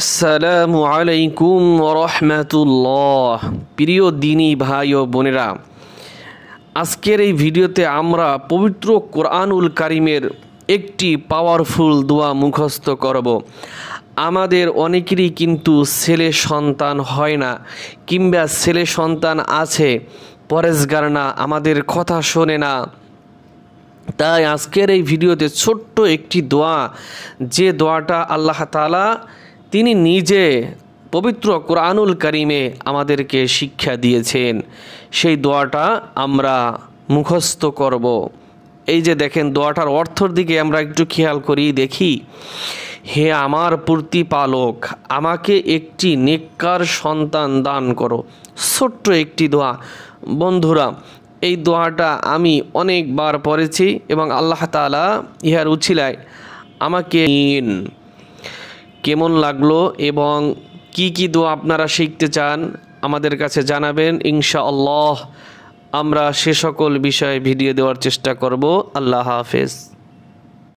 আসসালামু আলাইকুম রহমতুল্লাহ প্রিয় দিনী ভাই ও বোনেরা আজকের এই ভিডিওতে আমরা পবিত্র কোরআনুল কারিমের একটি পাওয়ারফুল দোয়া মুখস্থ করব আমাদের অনেকেরই কিন্তু ছেলে সন্তান হয় না কিংবা ছেলে সন্তান আছে পরেশগার না আমাদের কথা শোনে না তাই আজকের এই ভিডিওতে ছোট্ট একটি দোয়া যে দোয়াটা আল্লাহ তালা তিনি নিজে পবিত্র কোরআনুল করিমে আমাদেরকে শিক্ষা দিয়েছেন সেই দোয়াটা আমরা মুখস্থ করব এই যে দেখেন দোয়াটার অর্থর দিকে আমরা একটু খেয়াল করি দেখি হে আমার প্রতিপালক আমাকে একটি নিকার সন্তান দান করো ছোট্ট একটি দোয়া বন্ধুরা এই দোয়াটা আমি অনেকবার পড়েছি এবং আল্লাহ তালা ইহার উছিলায় আমাকে কেমন লাগলো এবং কি কি দোয়া আপনারা শিখতে চান আমাদের কাছে জানাবেন ইনশা ইনশাআল্লাহ আমরা সে সকল বিষয়ে ভিডিও দেওয়ার চেষ্টা করব আল্লাহ হাফেজ